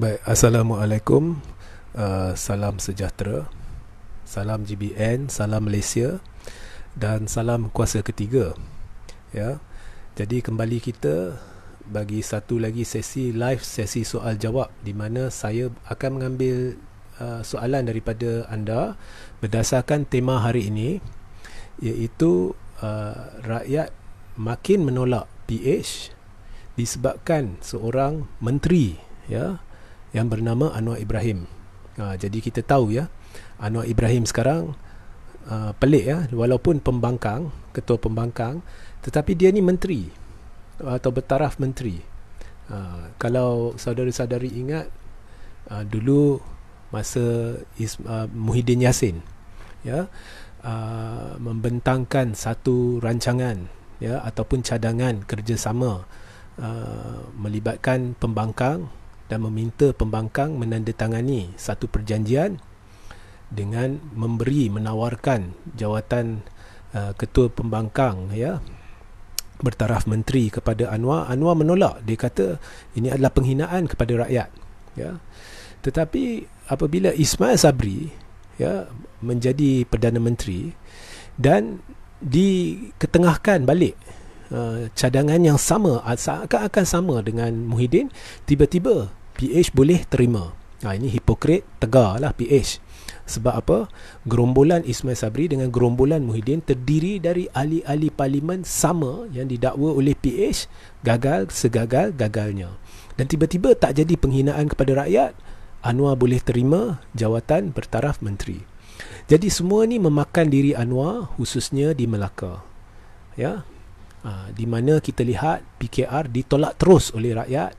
Baik, Assalamualaikum uh, Salam sejahtera Salam GBN, salam Malaysia Dan salam kuasa ketiga Ya, Jadi kembali kita Bagi satu lagi sesi live Sesi soal jawab Di mana saya akan mengambil uh, Soalan daripada anda Berdasarkan tema hari ini Iaitu uh, Rakyat makin menolak PH disebabkan seorang menteri ya yang bernama Anwar Ibrahim. Ha, jadi kita tahu ya, Anwar Ibrahim sekarang uh, pelik ya, walaupun pembangkang, ketua pembangkang, tetapi dia ni menteri atau bertaraf menteri. Uh, kalau saudara-saudari ingat uh, dulu masa uh, Muhyiddin Yassin ya uh, membentangkan satu rancangan ya ataupun cadangan kerjasama uh, melibatkan pembangkang dan meminta pembangkang menandatangani satu perjanjian dengan memberi menawarkan jawatan uh, ketua pembangkang ya bertaraf menteri kepada Anwar Anwar menolak dia kata ini adalah penghinaan kepada rakyat ya tetapi apabila Ismail Sabri ya menjadi perdana menteri dan diketengahkan balik uh, cadangan yang sama akan akan sama dengan Muhyiddin tiba-tiba PH boleh terima. Ha, ini hipokrit tegar lah PH. Sebab apa? Gerombolan Ismail Sabri dengan gerombolan Muhyiddin terdiri dari ahli-ahli parlimen sama yang didakwa oleh PH gagal segagal gagalnya. Dan tiba-tiba tak jadi penghinaan kepada rakyat, Anwar boleh terima jawatan bertaraf menteri. Jadi semua ni memakan diri Anwar khususnya di Melaka. Ya. Ha, di mana kita lihat PKR ditolak terus oleh rakyat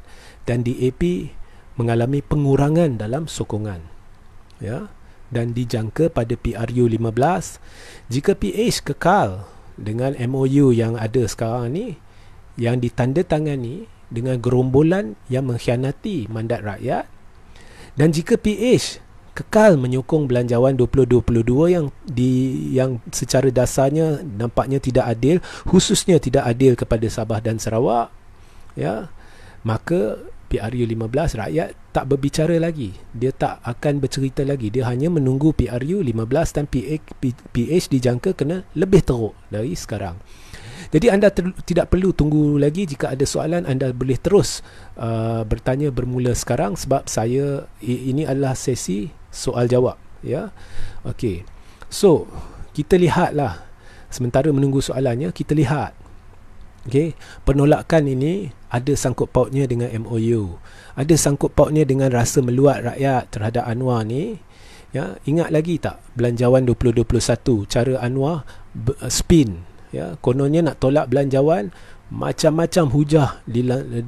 dan DAP mengalami pengurangan dalam sokongan ya dan dijangka pada PRU 15 jika PH kekal dengan MOU yang ada sekarang ni yang ditandatangani dengan gerombolan yang mengkhianati mandat rakyat dan jika PH kekal menyokong belanjawan 2022 yang di yang secara dasarnya nampaknya tidak adil khususnya tidak adil kepada Sabah dan Sarawak ya maka PRU15 rakyat tak berbicara lagi dia tak akan bercerita lagi dia hanya menunggu PRU15 dan PH, PH dijangka kena lebih teruk dari sekarang jadi anda tidak perlu tunggu lagi jika ada soalan anda boleh terus uh, bertanya bermula sekarang sebab saya ini adalah sesi soal jawab ya okey so kita lihatlah sementara menunggu soalannya kita lihat Okay. Penolakan ini ada sangkut pautnya dengan MOU. Ada sangkut pautnya dengan rasa meluat rakyat terhadap Anwar ni. Ya, ingat lagi tak belanjawan 2021 cara Anwar uh, spin ya kononnya nak tolak belanjawan macam-macam hujah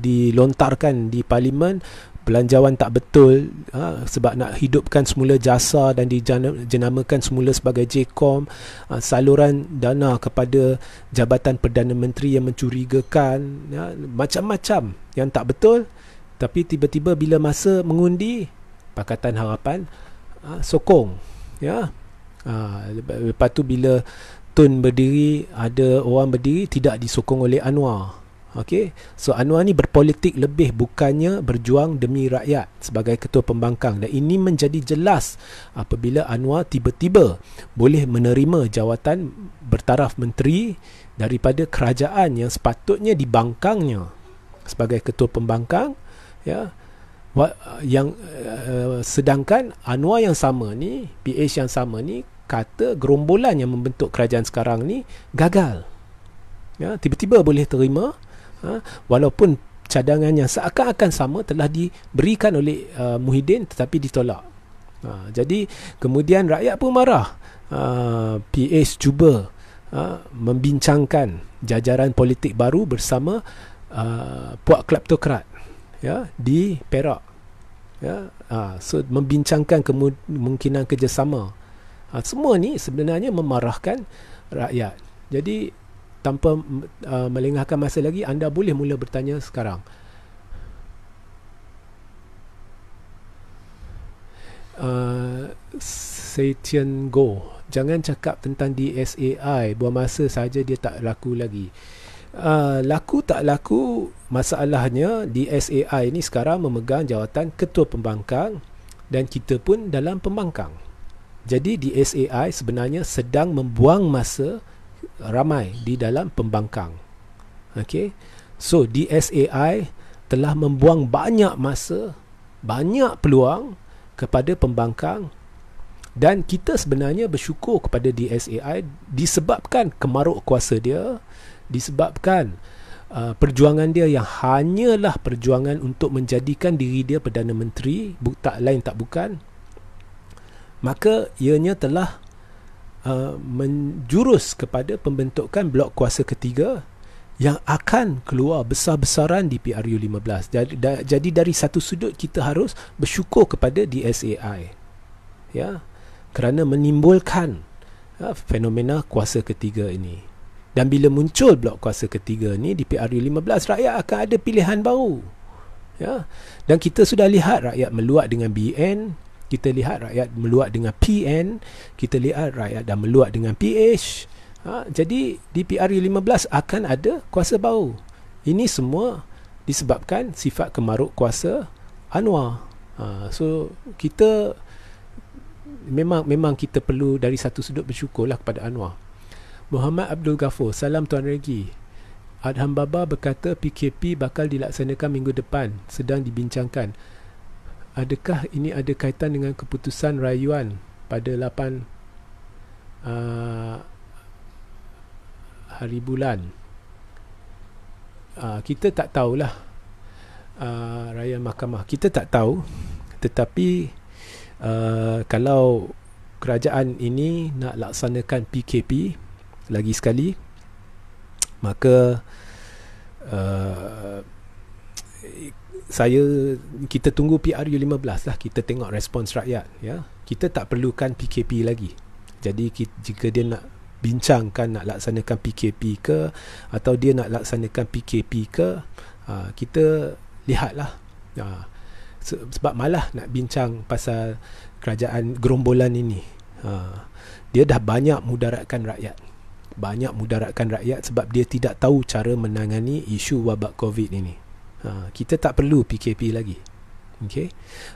dilontarkan di parlimen belanjawan tak betul ha, sebab nak hidupkan semula jasa dan dijenamakan semula sebagai JCOM ha, saluran dana kepada Jabatan Perdana Menteri yang mencurigakan ya, macam-macam yang tak betul tapi tiba-tiba bila masa mengundi Pakatan Harapan ha, sokong ya. ha, lepas tu bila Tun berdiri ada orang berdiri tidak disokong oleh Anwar Okey. So Anwar ni berpolitik lebih bukannya berjuang demi rakyat sebagai ketua pembangkang dan ini menjadi jelas apabila Anwar tiba-tiba boleh menerima jawatan bertaraf menteri daripada kerajaan yang sepatutnya dibangkangnya sebagai ketua pembangkang ya yang uh, sedangkan Anwar yang sama ni PH yang sama ni kata gerombolan yang membentuk kerajaan sekarang ni gagal ya tiba-tiba boleh terima ha? walaupun cadangan yang seakan-akan sama telah diberikan oleh uh, Muhyiddin tetapi ditolak ha, jadi kemudian rakyat pun marah uh, ha, PS cuba uh, membincangkan jajaran politik baru bersama uh, puak kleptokrat ya di Perak ya ha, so membincangkan kemungkinan kerjasama ha, semua ni sebenarnya memarahkan rakyat jadi tanpa uh, melengahkan masa lagi anda boleh mula bertanya sekarang Uh, Satian Go Jangan cakap tentang DSAI Buang masa saja dia tak laku lagi uh, Laku tak laku Masalahnya DSAI ni sekarang memegang jawatan Ketua Pembangkang Dan kita pun dalam pembangkang Jadi DSAI sebenarnya sedang Membuang masa ramai di dalam pembangkang. okey. so DSAI telah membuang banyak masa, banyak peluang kepada pembangkang dan kita sebenarnya bersyukur kepada DSAI disebabkan kemaruk kuasa dia, disebabkan uh, perjuangan dia yang hanyalah perjuangan untuk menjadikan diri dia Perdana Menteri, tak lain tak bukan, maka ianya telah uh, menjurus kepada pembentukan blok kuasa ketiga yang akan keluar besar-besaran di PRU15. Jadi, da, jadi dari satu sudut kita harus bersyukur kepada DSAI. Ya. Kerana menimbulkan ya, fenomena kuasa ketiga ini. Dan bila muncul blok kuasa ketiga ini di PRU15, rakyat akan ada pilihan baru. Ya. Dan kita sudah lihat rakyat meluat dengan BN, kita lihat rakyat meluat dengan PN kita lihat rakyat dah meluat dengan PH ha, jadi DPRU 15 e akan ada kuasa bau ini semua disebabkan sifat kemaruk kuasa Anwar ha, so kita memang memang kita perlu dari satu sudut bersyukurlah kepada Anwar Muhammad Abdul Ghafur salam Tuan Regi Adham Baba berkata PKP bakal dilaksanakan minggu depan sedang dibincangkan adakah ini ada kaitan dengan keputusan rayuan pada 8 uh, ah, hari bulan uh, kita tak tahulah uh, ah, rayuan mahkamah kita tak tahu tetapi uh, kalau kerajaan ini nak laksanakan PKP lagi sekali maka uh, saya kita tunggu PRU 15 lah kita tengok respons rakyat ya kita tak perlukan PKP lagi jadi kita, jika dia nak bincangkan nak laksanakan PKP ke atau dia nak laksanakan PKP ke ha, kita lihatlah ha, sebab malah nak bincang pasal kerajaan gerombolan ini ha, dia dah banyak mudaratkan rakyat banyak mudaratkan rakyat sebab dia tidak tahu cara menangani isu wabak COVID ini Ha, kita tak perlu PKP lagi okey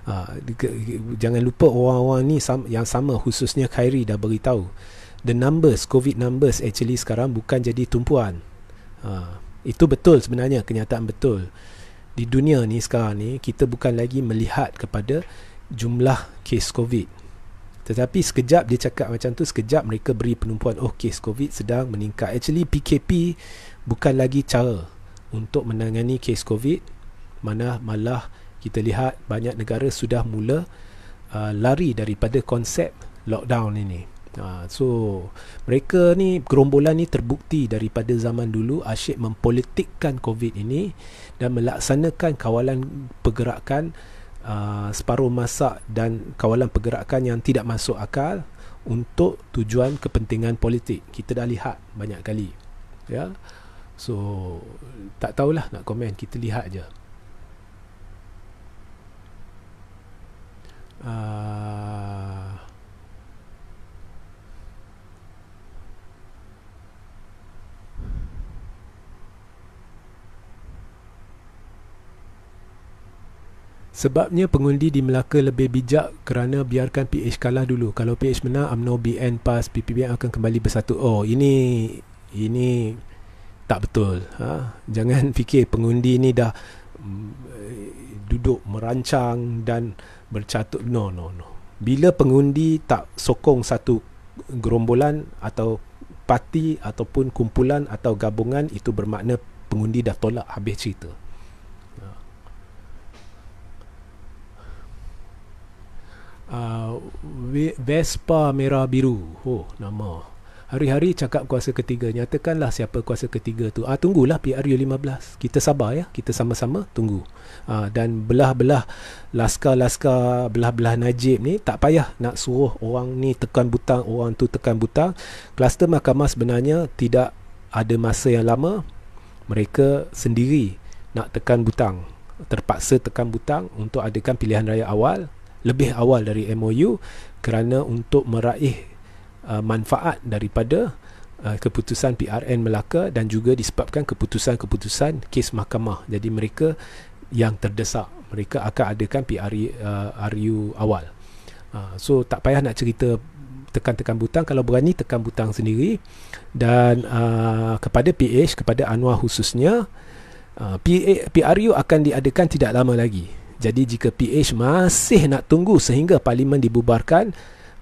ha, jangan lupa orang-orang ni yang sama khususnya Khairi dah beritahu the numbers covid numbers actually sekarang bukan jadi tumpuan ha, itu betul sebenarnya kenyataan betul di dunia ni sekarang ni kita bukan lagi melihat kepada jumlah kes covid tetapi sekejap dia cakap macam tu sekejap mereka beri penumpuan oh kes covid sedang meningkat actually PKP bukan lagi cara untuk menangani kes COVID mana malah kita lihat banyak negara sudah mula uh, lari daripada konsep lockdown ini. Uh, so mereka ni gerombolan ni terbukti daripada zaman dulu asyik mempolitikkan COVID ini dan melaksanakan kawalan pergerakan uh, separuh masa dan kawalan pergerakan yang tidak masuk akal untuk tujuan kepentingan politik. Kita dah lihat banyak kali. Ya. Yeah? So tak tahulah nak komen kita lihat je. Uh, Sebabnya pengundi di Melaka lebih bijak kerana biarkan PH kalah dulu. Kalau PH menang, UMNO, BN, PAS, PPBN akan kembali bersatu. Oh, ini ini tak betul ha? jangan fikir pengundi ni dah mm, duduk merancang dan bercatut no no no bila pengundi tak sokong satu gerombolan atau parti ataupun kumpulan atau gabungan itu bermakna pengundi dah tolak habis cerita uh, Vespa Merah Biru oh nama hari-hari cakap kuasa ketiga nyatakanlah siapa kuasa ketiga tu ah tunggulah PRU 15 kita sabar ya kita sama-sama tunggu ah, dan belah-belah laskar-laskar belah-belah Najib ni tak payah nak suruh orang ni tekan butang orang tu tekan butang kluster mahkamah sebenarnya tidak ada masa yang lama mereka sendiri nak tekan butang terpaksa tekan butang untuk adakan pilihan raya awal lebih awal dari MOU kerana untuk meraih Uh, manfaat daripada uh, keputusan PRN Melaka dan juga disebabkan keputusan-keputusan kes mahkamah. Jadi mereka yang terdesak, mereka akan adakan PRU e, uh, awal. So tak payah nak cerita tekan-tekan butang kalau berani tekan butang sendiri dan uh, kepada PH kepada Anwar khususnya uh, PRU akan diadakan tidak lama lagi. Jadi jika PH masih nak tunggu sehingga parlimen dibubarkan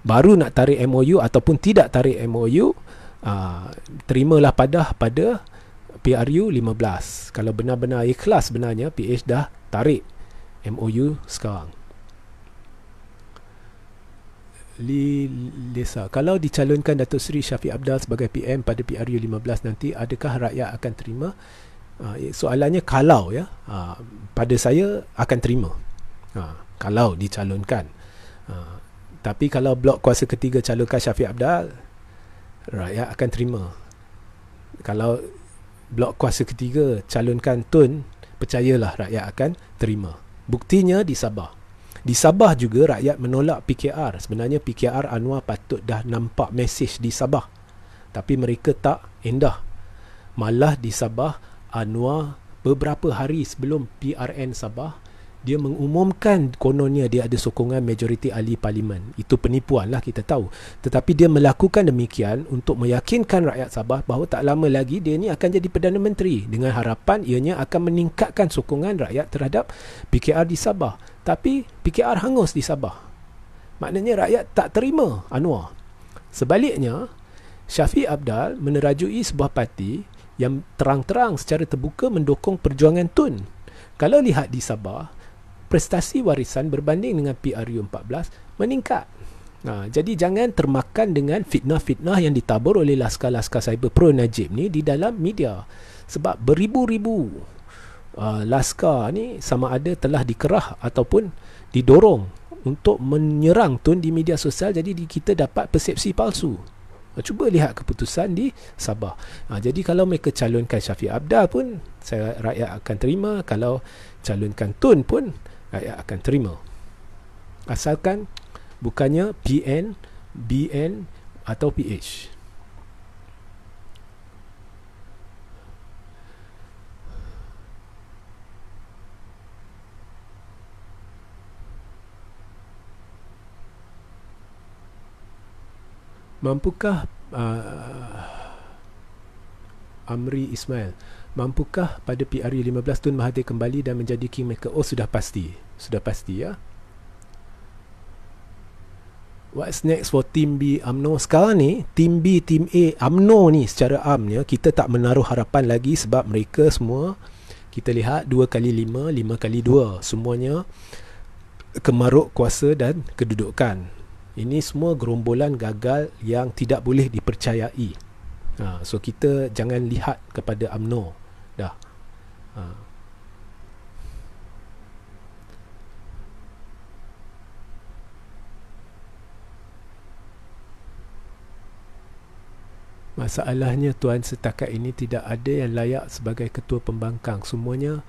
baru nak tarik MOU ataupun tidak tarik MOU uh, ah, terimalah pada pada PRU 15 kalau benar-benar ikhlas sebenarnya PH dah tarik MOU sekarang Li Lisa, kalau dicalonkan Datuk Seri Syafiq Abdal sebagai PM pada PRU 15 nanti, adakah rakyat akan terima? Ah, eh, soalannya kalau ya, ah, pada saya akan terima. kalau dicalonkan. Tapi kalau blok kuasa ketiga calonkan Syafiq Abdal, rakyat akan terima. Kalau blok kuasa ketiga calonkan Tun, percayalah rakyat akan terima. Buktinya di Sabah. Di Sabah juga rakyat menolak PKR. Sebenarnya PKR Anwar patut dah nampak mesej di Sabah. Tapi mereka tak endah. Malah di Sabah, Anwar beberapa hari sebelum PRN Sabah dia mengumumkan kononnya dia ada sokongan majoriti ahli parlimen. Itu penipuan lah kita tahu. Tetapi dia melakukan demikian untuk meyakinkan rakyat Sabah bahawa tak lama lagi dia ni akan jadi Perdana Menteri dengan harapan ianya akan meningkatkan sokongan rakyat terhadap PKR di Sabah. Tapi PKR hangus di Sabah. Maknanya rakyat tak terima Anwar. Sebaliknya, Syafiq Abdal menerajui sebuah parti yang terang-terang secara terbuka mendukung perjuangan TUN. Kalau lihat di Sabah, prestasi warisan berbanding dengan PRU14 meningkat. Ha, jadi jangan termakan dengan fitnah-fitnah yang ditabur oleh laskar-laskar cyber pro Najib ni di dalam media. Sebab beribu-ribu uh, laskar ni sama ada telah dikerah ataupun didorong untuk menyerang tun di media sosial jadi kita dapat persepsi palsu. Ha, cuba lihat keputusan di Sabah. Ha, jadi kalau mereka calonkan Syafiq Abdah pun saya rakyat akan terima kalau calonkan Tun pun rakyat akan terima asalkan bukannya PN BN atau PH Mampukah uh, Amri Ismail Mampukah pada PRU 15 Tun Mahathir kembali dan menjadi kingmaker? Oh sudah pasti Sudah pasti ya What's next for Team B UMNO? Sekarang ni, Team B, Team A, UMNO ni secara amnya kita tak menaruh harapan lagi sebab mereka semua kita lihat 2 kali 5, 5 kali 2 semuanya kemaruk kuasa dan kedudukan. Ini semua gerombolan gagal yang tidak boleh dipercayai ha, so kita jangan lihat kepada amno. dah ha. masalahnya tuan setakat ini tidak ada yang layak sebagai ketua pembangkang semuanya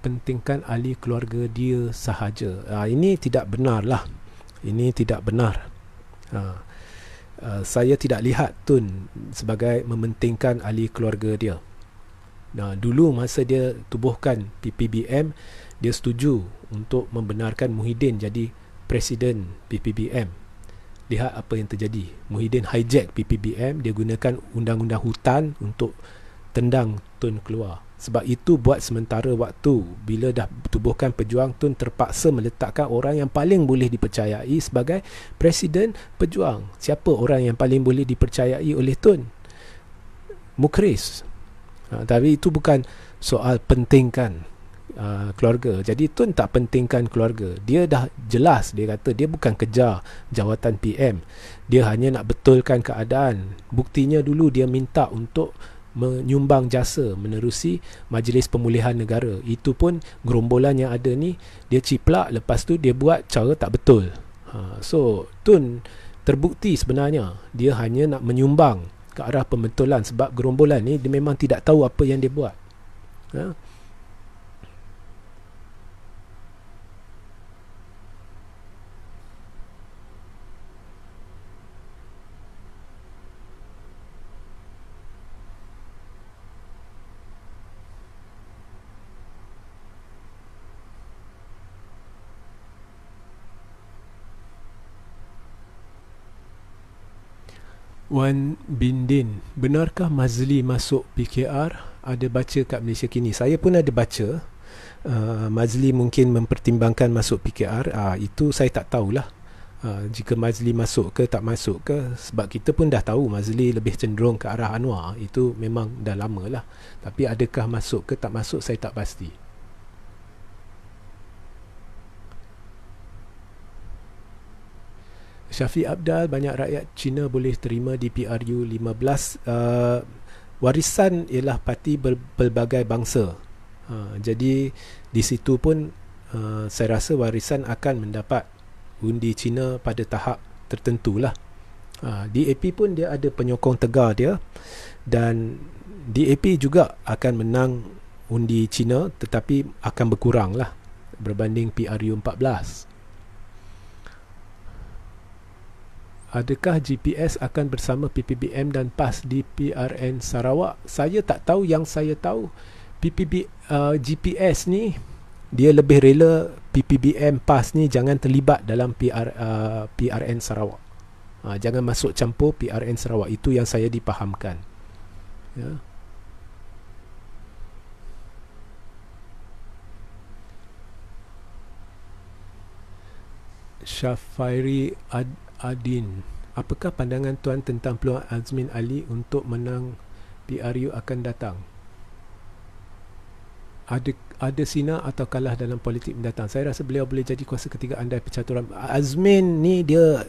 pentingkan ahli keluarga dia sahaja ha, ini tidak benarlah ini tidak benar ha uh, saya tidak lihat Tun sebagai mementingkan ahli keluarga dia. Nah, dulu masa dia tubuhkan PPBM, dia setuju untuk membenarkan Muhyiddin jadi presiden PPBM. Lihat apa yang terjadi. Muhyiddin hijack PPBM, dia gunakan undang-undang hutan untuk tendang tun keluar sebab itu buat sementara waktu bila dah tubuhkan pejuang tun terpaksa meletakkan orang yang paling boleh dipercayai sebagai presiden pejuang siapa orang yang paling boleh dipercayai oleh tun mukris ha, tapi itu bukan soal pentingkan Uh, keluarga. Jadi Tun tak pentingkan keluarga. Dia dah jelas dia kata dia bukan kejar jawatan PM. Dia hanya nak betulkan keadaan. Buktinya dulu dia minta untuk menyumbang jasa menerusi majlis pemulihan negara itu pun gerombolan yang ada ni dia ciplak lepas tu dia buat cara tak betul ha, so Tun terbukti sebenarnya dia hanya nak menyumbang ke arah pembetulan sebab gerombolan ni dia memang tidak tahu apa yang dia buat ha, Wan Bindin, benarkah Mazli masuk PKR? Ada baca kat Malaysia kini. Saya pun ada baca. Uh, Mazli mungkin mempertimbangkan masuk PKR. Uh, ah, itu saya tak tahulah. Uh, jika Mazli masuk ke tak masuk ke sebab kita pun dah tahu Mazli lebih cenderung ke arah Anwar itu memang dah lama lah tapi adakah masuk ke tak masuk saya tak pasti Syafi Abdal banyak rakyat Cina boleh terima DPRU 15 uh, warisan ialah parti berbagai bangsa uh, jadi di situ pun uh, saya rasa warisan akan mendapat undi Cina pada tahap tertentu lah uh, DAP pun dia ada penyokong tegar dia dan DAP juga akan menang undi Cina tetapi akan berkurang lah berbanding PRU 14 adakah GPS akan bersama PPBM dan PAS di PRN Sarawak? Saya tak tahu yang saya tahu PPB uh, GPS ni dia lebih rela PPBM PAS ni jangan terlibat dalam PR, uh, PRN Sarawak. Uh, jangan masuk campur PRN Sarawak itu yang saya dipahamkan. Ya. Yeah. Syafairi Adin. Apakah pandangan tuan tentang peluang Azmin Ali untuk menang PRU akan datang? Ada ada sinar atau kalah dalam politik mendatang. Saya rasa beliau boleh jadi kuasa ketiga anda percaturan. Azmin ni dia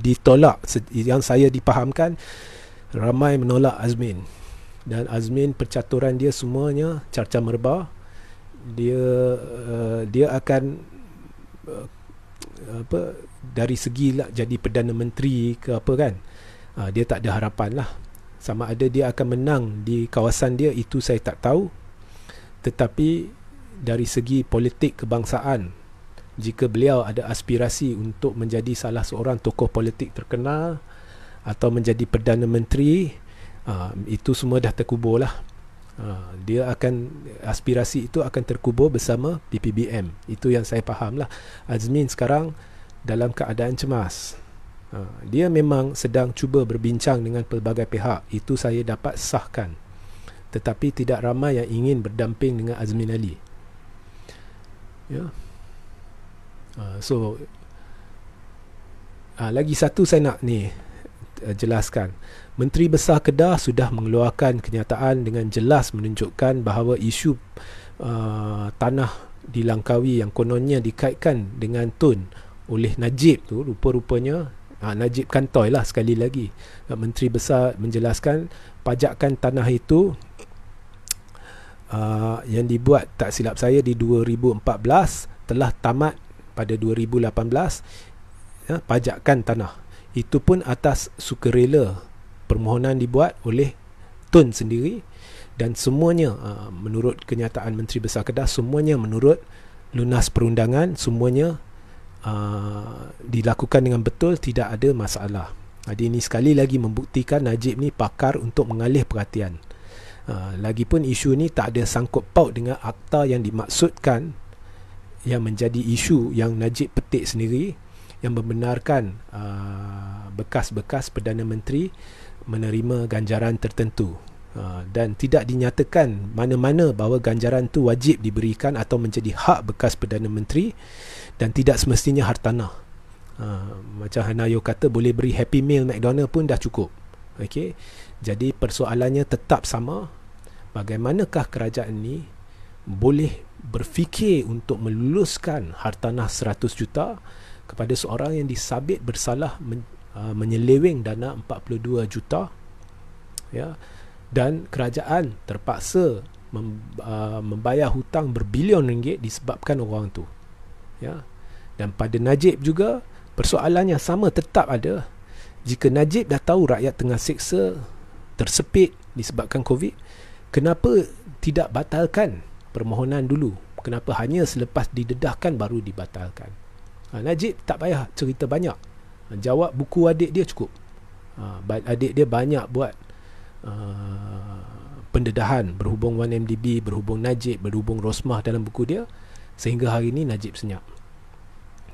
ditolak yang saya dipahamkan ramai menolak Azmin. Dan Azmin percaturan dia semuanya carca merbah. Dia uh, dia akan uh, apa dari segi lah jadi Perdana Menteri ke apa kan uh, dia tak ada harapan lah sama ada dia akan menang di kawasan dia itu saya tak tahu tetapi dari segi politik kebangsaan jika beliau ada aspirasi untuk menjadi salah seorang tokoh politik terkenal atau menjadi Perdana Menteri uh, itu semua dah terkubur lah uh, dia akan aspirasi itu akan terkubur bersama PPBM itu yang saya faham lah Azmin sekarang dalam keadaan cemas. Ha, dia memang sedang cuba berbincang dengan pelbagai pihak. Itu saya dapat sahkan. Tetapi tidak ramai yang ingin berdamping dengan Azmin Ali. Ya. Ha, so, ha, lagi satu saya nak ni eh, jelaskan. Menteri Besar Kedah sudah mengeluarkan kenyataan dengan jelas menunjukkan bahawa isu uh, tanah di Langkawi yang kononnya dikaitkan dengan Tun oleh Najib tu rupa-rupanya ha, Najib Kantoi lah sekali lagi Menteri Besar menjelaskan pajakan tanah itu uh, yang dibuat tak silap saya di 2014 telah tamat pada 2018 ya, pajakan tanah itu pun atas sukarela permohonan dibuat oleh Tun sendiri dan semuanya uh, menurut kenyataan Menteri Besar Kedah semuanya menurut lunas perundangan semuanya uh, dilakukan dengan betul tidak ada masalah. Jadi ini sekali lagi membuktikan Najib ni pakar untuk mengalih perhatian. Uh, lagipun isu ni tak ada sangkut paut dengan akta yang dimaksudkan yang menjadi isu yang Najib petik sendiri yang membenarkan uh, bekas-bekas Perdana Menteri menerima ganjaran tertentu Ha, dan tidak dinyatakan mana-mana bahawa ganjaran itu wajib diberikan atau menjadi hak bekas Perdana Menteri dan tidak semestinya hartanah. Ha, macam Hanayo kata boleh beri Happy Meal McDonald pun dah cukup. Okay, Jadi persoalannya tetap sama. Bagaimanakah kerajaan ini boleh berfikir untuk meluluskan hartanah 100 juta kepada seorang yang disabit bersalah men- ha, menyeleweng dana 42 juta ya yeah dan kerajaan terpaksa mem, uh, membayar hutang berbilion ringgit disebabkan orang tu ya dan pada Najib juga persoalan yang sama tetap ada jika Najib dah tahu rakyat tengah seksa tersepit disebabkan covid kenapa tidak batalkan permohonan dulu kenapa hanya selepas didedahkan baru dibatalkan ha, Najib tak payah cerita banyak ha, jawab buku adik dia cukup ha, adik dia banyak buat Uh, pendedahan berhubung 1MDB, berhubung Najib, berhubung Rosmah dalam buku dia sehingga hari ini Najib senyap.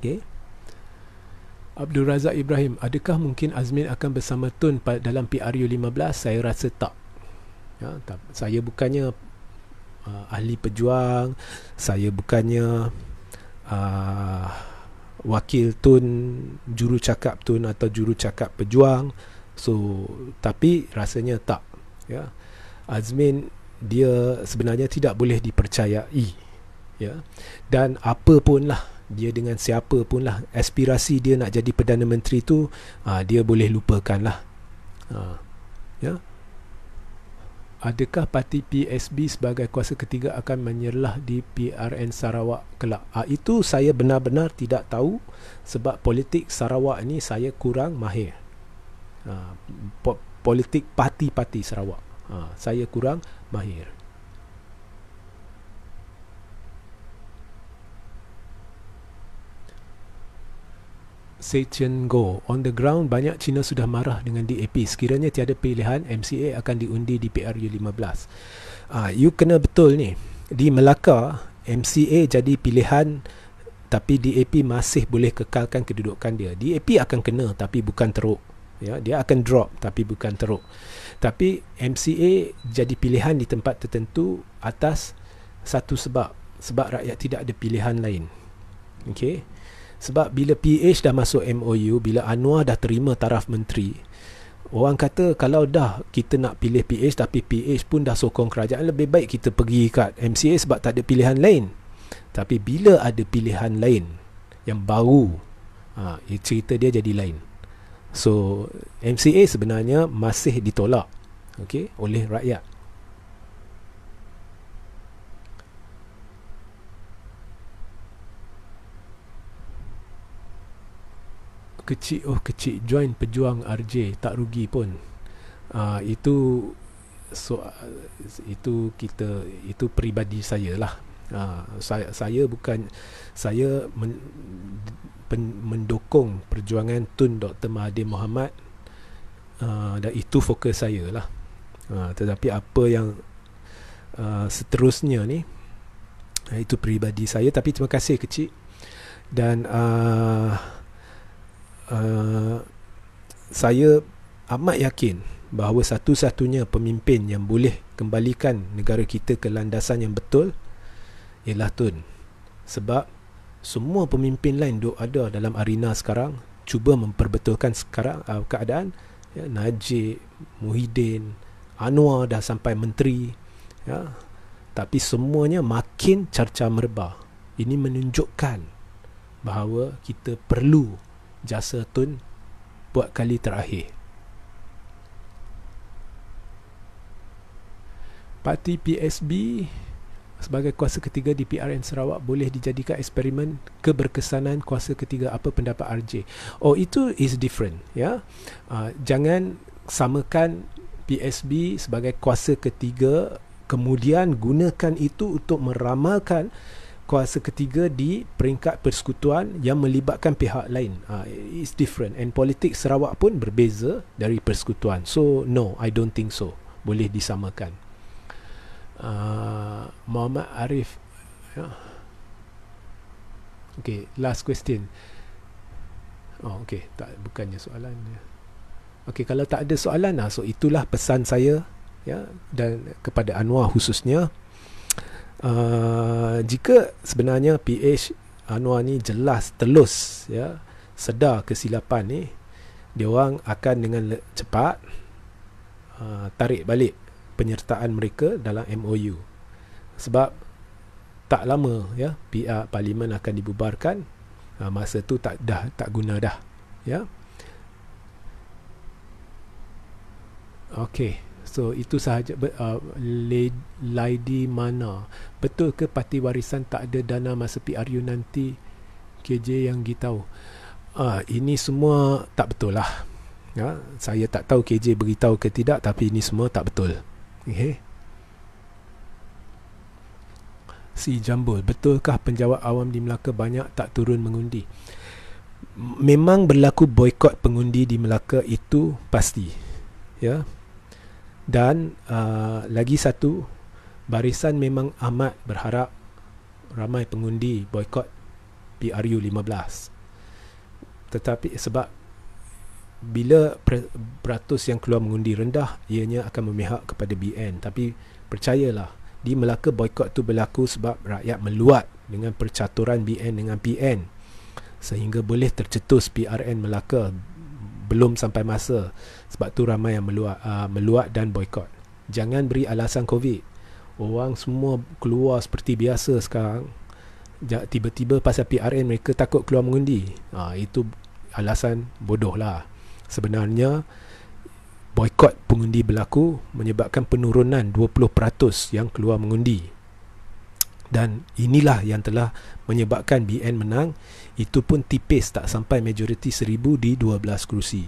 Okey. Abdul Razak Ibrahim, adakah mungkin Azmin akan bersama Tun dalam PRU 15? Saya rasa tak. Ya, tak. Saya bukannya uh, ahli pejuang, saya bukannya uh, wakil Tun, juru cakap Tun atau juru cakap pejuang. So tapi rasanya tak. Ya. Azmin dia sebenarnya tidak boleh dipercayai. Ya. Dan apa pun lah, dia dengan siapa pun lah, aspirasi dia nak jadi perdana menteri tu aa, ah, dia boleh lupakan lah. Ah, ya. Adakah parti PSB sebagai kuasa ketiga akan menyerlah di PRN Sarawak kelak? Ha, itu saya benar-benar tidak tahu sebab politik Sarawak ni saya kurang mahir. Ha, politik parti-parti Sarawak. Ha, saya kurang mahir. Sechen Go On the ground banyak Cina sudah marah dengan DAP Sekiranya tiada pilihan MCA akan diundi di PRU15 Ah, uh, You kena betul ni Di Melaka MCA jadi pilihan Tapi DAP masih boleh kekalkan kedudukan dia DAP akan kena tapi bukan teruk ya dia akan drop tapi bukan teruk tapi MCA jadi pilihan di tempat tertentu atas satu sebab sebab rakyat tidak ada pilihan lain okey sebab bila PH dah masuk MOU bila Anwar dah terima taraf menteri orang kata kalau dah kita nak pilih PH tapi PH pun dah sokong kerajaan lebih baik kita pergi kat MCA sebab tak ada pilihan lain tapi bila ada pilihan lain yang baru ha, cerita dia jadi lain So MCA sebenarnya masih ditolak okay, oleh rakyat. Kecik oh kecik join pejuang RJ tak rugi pun. Uh, itu so itu kita itu peribadi saya lah ha, saya saya bukan saya men, pen, mendukung perjuangan Tun Dr Mahathir Mohamad ha, dan itu fokus saya lah ha, tetapi apa yang ha, seterusnya ni ha, itu peribadi saya tapi terima kasih kecil dan ha, ha, saya amat yakin bahawa satu-satunya pemimpin yang boleh kembalikan negara kita ke landasan yang betul ialah Tun sebab semua pemimpin lain duk ada dalam arena sekarang cuba memperbetulkan sekarang uh, keadaan ya, Najib Muhyiddin Anwar dah sampai menteri ya tapi semuanya makin carca merbah ini menunjukkan bahawa kita perlu jasa Tun buat kali terakhir Parti PSB sebagai kuasa ketiga di PRN Sarawak boleh dijadikan eksperimen keberkesanan kuasa ketiga apa pendapat RJ oh itu is different ya uh, jangan samakan PSB sebagai kuasa ketiga kemudian gunakan itu untuk meramalkan kuasa ketiga di peringkat persekutuan yang melibatkan pihak lain uh, it's different and politik Sarawak pun berbeza dari persekutuan so no i don't think so boleh disamakan uh, Muhammad Arif ya. Okay, last question. Oh, okay, tak bukannya soalan. Ya. Okay, kalau tak ada soalan, lah, so itulah pesan saya ya dan kepada Anwar khususnya. Uh, jika sebenarnya PH Anwar ni jelas telus ya sedar kesilapan ni, dia orang akan dengan cepat uh, tarik balik penyertaan mereka dalam MOU sebab tak lama ya PR parlimen akan dibubarkan ha, masa tu tak dah tak guna dah ya okey so itu sahaja uh, lady mana betul ke parti warisan tak ada dana masa PRU nanti KJ yang gitau ah uh, ini semua tak betul lah ya saya tak tahu KJ beritahu ke tidak tapi ini semua tak betul Okay. Si Jambul, betulkah penjawat awam di Melaka banyak tak turun mengundi? Memang berlaku boykot pengundi di Melaka itu pasti. Ya. Dan uh, lagi satu, barisan memang amat berharap ramai pengundi boykot PRU 15. Tetapi sebab bila peratus yang keluar mengundi rendah ianya akan memihak kepada BN tapi percayalah di Melaka boikot tu berlaku sebab rakyat meluat dengan percaturan BN dengan PN sehingga boleh tercetus PRN Melaka belum sampai masa sebab tu ramai yang meluat uh, meluat dan boikot jangan beri alasan covid orang semua keluar seperti biasa sekarang tiba-tiba pasal PRN mereka takut keluar mengundi ha, itu alasan bodoh lah sebenarnya boikot pengundi berlaku menyebabkan penurunan 20% yang keluar mengundi dan inilah yang telah menyebabkan BN menang itu pun tipis tak sampai majoriti seribu di 12 kerusi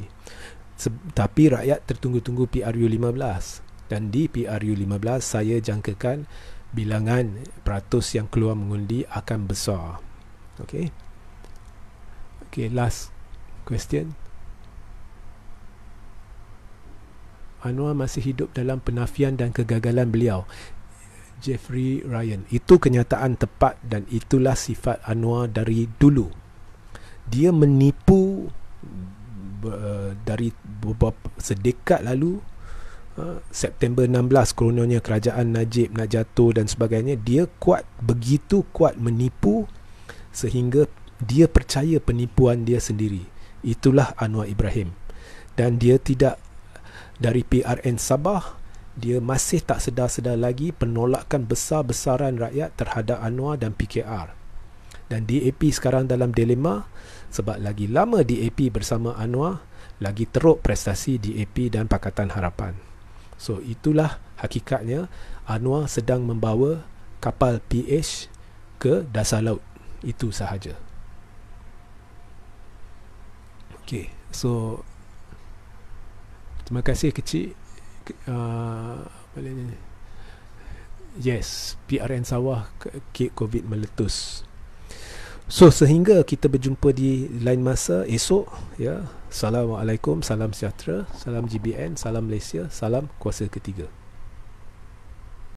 tapi rakyat tertunggu-tunggu PRU15 dan di PRU15 saya jangkakan bilangan peratus yang keluar mengundi akan besar okey okey last question Anwar masih hidup dalam penafian dan kegagalan beliau. Jeffrey Ryan. Itu kenyataan tepat dan itulah sifat Anwar dari dulu. Dia menipu dari beberapa sedekat lalu ha, September 16 kononnya kerajaan Najib nak jatuh dan sebagainya dia kuat begitu kuat menipu sehingga dia percaya penipuan dia sendiri itulah Anwar Ibrahim dan dia tidak dari PRN Sabah dia masih tak sedar-sedar lagi penolakan besar-besaran rakyat terhadap Anwar dan PKR dan DAP sekarang dalam dilema sebab lagi lama DAP bersama Anwar lagi teruk prestasi DAP dan Pakatan Harapan so itulah hakikatnya Anwar sedang membawa kapal PH ke dasar laut itu sahaja Okay. So Terima kasih kecil. Uh, yes, PRN Sawah kek COVID meletus. So sehingga kita berjumpa di lain masa esok ya. Assalamualaikum, salam sejahtera, salam GBN, salam Malaysia, salam kuasa ketiga.